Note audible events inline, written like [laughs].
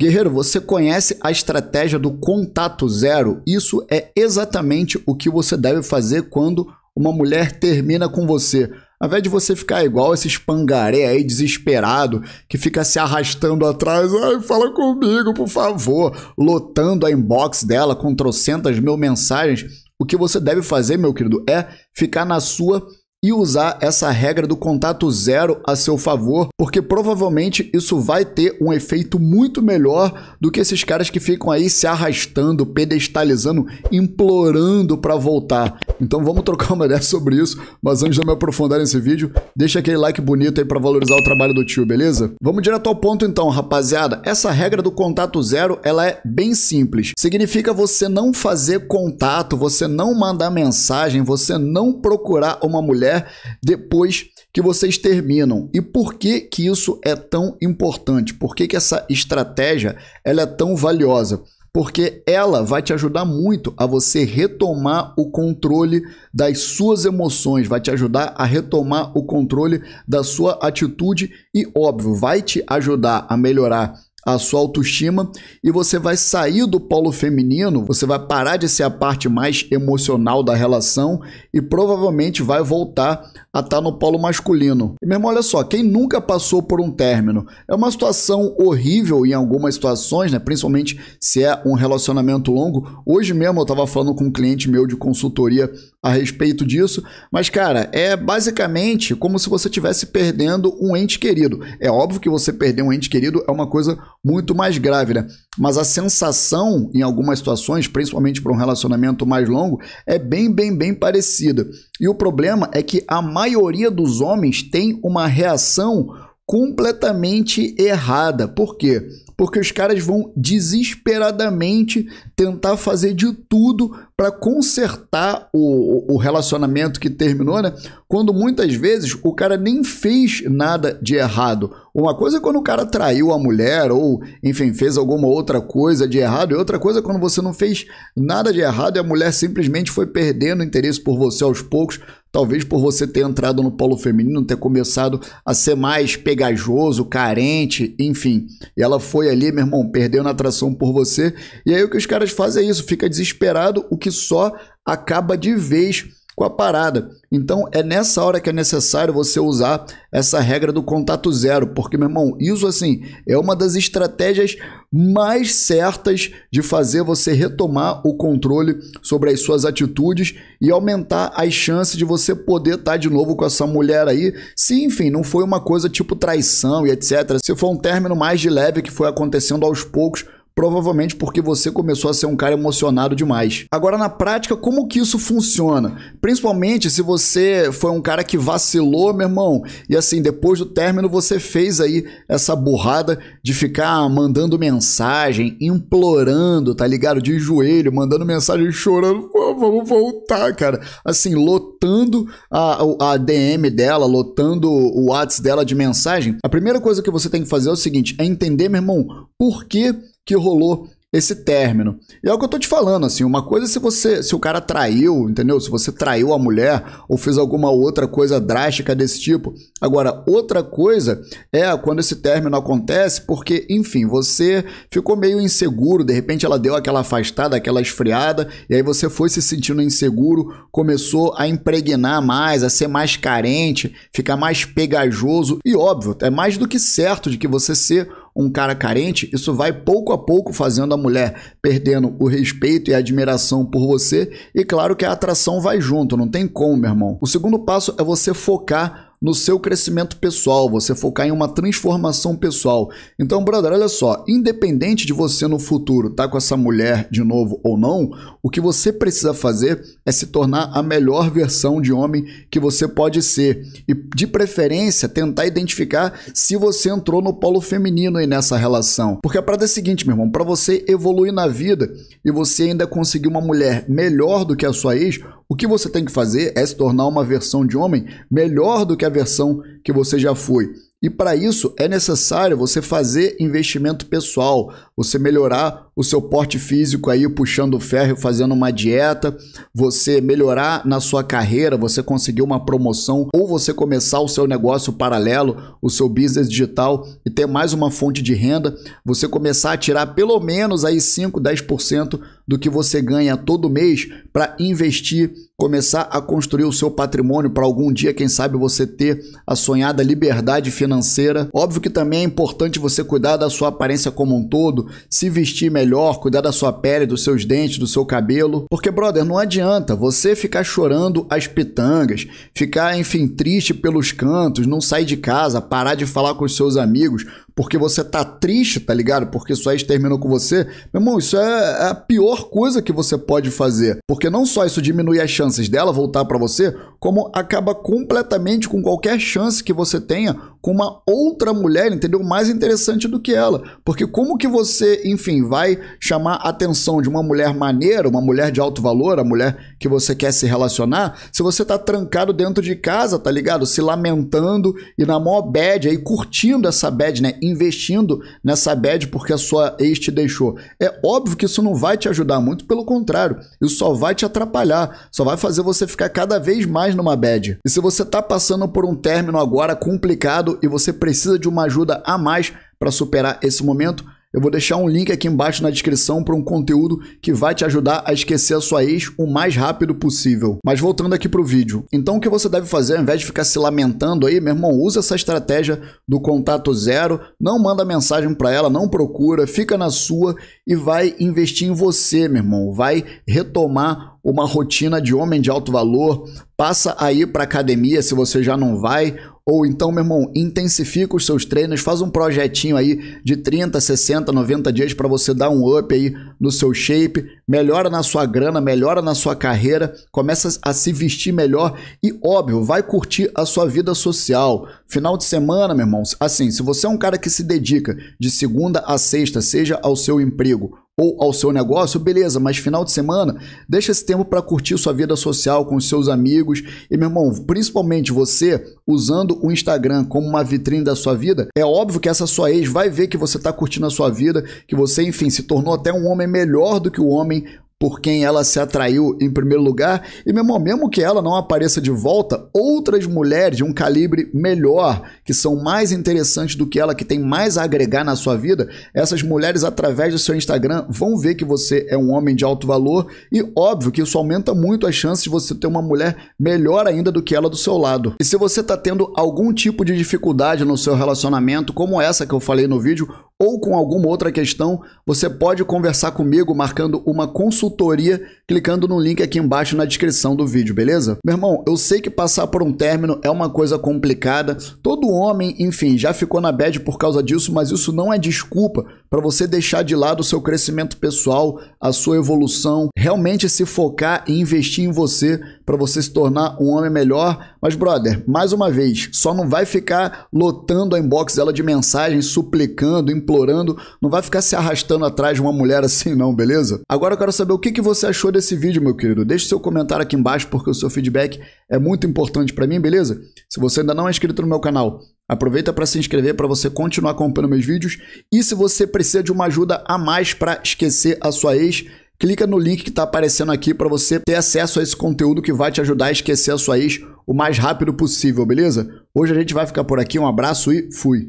Guerreiro, você conhece a estratégia do contato zero? Isso é exatamente o que você deve fazer quando uma mulher termina com você. Ao invés de você ficar igual esse espangaré aí desesperado, que fica se arrastando atrás, ai, fala comigo, por favor, lotando a inbox dela com trocentas mil mensagens, o que você deve fazer, meu querido, é ficar na sua e usar essa regra do contato zero a seu favor, porque provavelmente isso vai ter um efeito muito melhor do que esses caras que ficam aí se arrastando, pedestalizando, implorando para voltar. Então vamos trocar uma [laughs] ideia sobre isso, mas antes de eu me aprofundar nesse vídeo, deixa aquele like bonito aí para valorizar o trabalho do tio, beleza? Vamos direto ao ponto então, rapaziada. Essa regra do contato zero, ela é bem simples. Significa você não fazer contato, você não mandar mensagem, você não procurar uma mulher depois que vocês terminam. E por que que isso é tão importante? Por que que essa estratégia ela é tão valiosa? porque ela vai te ajudar muito a você retomar o controle das suas emoções, vai te ajudar a retomar o controle da sua atitude e, óbvio, vai te ajudar a melhorar a sua autoestima e você vai sair do polo feminino, você vai parar de ser a parte mais emocional da relação e provavelmente vai voltar a estar tá no polo masculino. E mesmo olha só, quem nunca passou por um término, é uma situação horrível em algumas situações, né, principalmente se é um relacionamento longo. Hoje mesmo eu estava falando com um cliente meu de consultoria a respeito disso, mas cara, é basicamente como se você estivesse perdendo um ente querido. É óbvio que você perder um ente querido é uma coisa muito mais grave, né? Mas a sensação, em algumas situações, principalmente para um relacionamento mais longo, é bem, bem, bem parecida. E o problema é que a maioria dos homens tem uma reação completamente errada. Por quê? porque os caras vão desesperadamente tentar fazer de tudo para consertar o, o relacionamento que terminou, né? Quando muitas vezes o cara nem fez nada de errado. Uma coisa é quando o cara traiu a mulher ou, enfim, fez alguma outra coisa de errado, e outra coisa é quando você não fez nada de errado e a mulher simplesmente foi perdendo interesse por você aos poucos Talvez por você ter entrado no polo feminino, ter começado a ser mais pegajoso, carente, enfim. E ela foi ali, meu irmão, perdendo atração por você. E aí o que os caras fazem é isso, fica desesperado, o que só acaba de vez com a parada. Então é nessa hora que é necessário você usar essa regra do contato zero, porque meu irmão, isso assim é uma das estratégias mais certas de fazer você retomar o controle sobre as suas atitudes e aumentar as chances de você poder estar tá de novo com essa mulher aí. Se enfim, não foi uma coisa tipo traição e etc. Se for um término mais de leve que foi acontecendo aos poucos, provavelmente porque você começou a ser um cara emocionado demais. Agora, na prática, como que isso funciona? Principalmente se você foi um cara que vacilou, meu irmão, e assim, depois do término você fez aí essa burrada de ficar mandando mensagem, implorando, tá ligado? De joelho, mandando mensagem chorando, vamos voltar, cara. Assim, lotando a, a DM dela, lotando o WhatsApp dela de mensagem. A primeira coisa que você tem que fazer é o seguinte, é entender, meu irmão, por que que rolou esse término. E é o que eu tô te falando, assim, uma coisa é se você, se o cara traiu, entendeu? Se você traiu a mulher ou fez alguma outra coisa drástica desse tipo. Agora, outra coisa é quando esse término acontece, porque, enfim, você ficou meio inseguro, de repente ela deu aquela afastada, aquela esfriada, e aí você foi se sentindo inseguro, começou a impregnar mais, a ser mais carente, ficar mais pegajoso, e óbvio, é mais do que certo de que você ser um cara carente, isso vai pouco a pouco fazendo a mulher perdendo o respeito e a admiração por você. E claro que a atração vai junto, não tem como, meu irmão. O segundo passo é você focar no seu crescimento pessoal, você focar em uma transformação pessoal. Então, brother, olha só, independente de você no futuro estar tá com essa mulher de novo ou não, o que você precisa fazer é se tornar a melhor versão de homem que você pode ser. E de preferência, tentar identificar se você entrou no polo feminino aí nessa relação. Porque a parada é a seguinte, meu irmão, para você evoluir na vida e você ainda conseguir uma mulher melhor do que a sua ex, o que você tem que fazer é se tornar uma versão de homem melhor do que a versão que você já foi. E para isso é necessário você fazer investimento pessoal, você melhorar o seu porte físico aí puxando ferro, fazendo uma dieta, você melhorar na sua carreira, você conseguir uma promoção ou você começar o seu negócio paralelo, o seu business digital e ter mais uma fonte de renda, você começar a tirar pelo menos aí 5, 10% do que você ganha todo mês para investir, começar a construir o seu patrimônio para algum dia, quem sabe você ter a sonhada liberdade financeira. Óbvio que também é importante você cuidar da sua aparência como um todo, se vestir melhor, cuidar da sua pele, dos seus dentes, do seu cabelo. Porque, brother, não adianta você ficar chorando as pitangas, ficar, enfim, triste pelos cantos, não sair de casa, parar de falar com os seus amigos, porque você tá triste, tá ligado? Porque sua ex terminou com você. Meu irmão, isso é, é a pior coisa que você pode fazer. Porque não só isso diminui as chances dela voltar para você, como acaba completamente com qualquer chance que você tenha com uma outra mulher, entendeu? Mais interessante do que ela. Porque como que você, enfim, vai chamar a atenção de uma mulher maneira, uma mulher de alto valor, a mulher que você quer se relacionar, se você tá trancado dentro de casa, tá ligado? Se lamentando e na maior bad, aí curtindo essa bad, né? investindo nessa bad porque a sua ex te deixou. É óbvio que isso não vai te ajudar muito, pelo contrário, isso só vai te atrapalhar, só vai fazer você ficar cada vez mais numa bad. E se você está passando por um término agora complicado e você precisa de uma ajuda a mais para superar esse momento, eu vou deixar um link aqui embaixo na descrição para um conteúdo que vai te ajudar a esquecer a sua ex o mais rápido possível. Mas voltando aqui para o vídeo. Então o que você deve fazer, ao invés de ficar se lamentando aí, meu irmão, usa essa estratégia do contato zero, não manda mensagem para ela, não procura, fica na sua e vai investir em você, meu irmão. Vai retomar uma rotina de homem de alto valor, passa aí para academia se você já não vai, ou então, meu irmão, intensifica os seus treinos, faz um projetinho aí de 30, 60, 90 dias para você dar um up aí no seu shape, melhora na sua grana, melhora na sua carreira, começa a se vestir melhor e, óbvio, vai curtir a sua vida social. Final de semana, meu irmão, assim, se você é um cara que se dedica de segunda a sexta, seja ao seu emprego ou ao seu negócio, beleza, mas final de semana, deixa esse tempo para curtir sua vida social com os seus amigos. E meu irmão, principalmente você usando o Instagram como uma vitrine da sua vida, é óbvio que essa sua ex vai ver que você está curtindo a sua vida, que você, enfim, se tornou até um homem melhor do que o homem por quem ela se atraiu em primeiro lugar, e mesmo, mesmo que ela não apareça de volta, outras mulheres de um calibre melhor, que são mais interessantes do que ela, que tem mais a agregar na sua vida, essas mulheres, através do seu Instagram, vão ver que você é um homem de alto valor, e óbvio que isso aumenta muito as chances de você ter uma mulher melhor ainda do que ela do seu lado. E se você está tendo algum tipo de dificuldade no seu relacionamento, como essa que eu falei no vídeo, ou com alguma outra questão, você pode conversar comigo marcando uma consultoria, clicando no link aqui embaixo na descrição do vídeo, beleza? Meu irmão, eu sei que passar por um término é uma coisa complicada. Todo homem, enfim, já ficou na bad por causa disso, mas isso não é desculpa para você deixar de lado o seu crescimento pessoal, a sua evolução, realmente se focar e investir em você para você se tornar um homem melhor. Mas, brother, mais uma vez, só não vai ficar lotando a inbox dela de mensagens, suplicando, implorando, não vai ficar se arrastando atrás de uma mulher assim, não, beleza? Agora eu quero saber o que, que você achou desse vídeo, meu querido. Deixe seu comentário aqui embaixo, porque o seu feedback é muito importante para mim, beleza? Se você ainda não é inscrito no meu canal, Aproveita para se inscrever para você continuar acompanhando meus vídeos. E se você precisa de uma ajuda a mais para esquecer a sua ex, clica no link que está aparecendo aqui para você ter acesso a esse conteúdo que vai te ajudar a esquecer a sua ex o mais rápido possível, beleza? Hoje a gente vai ficar por aqui, um abraço e fui!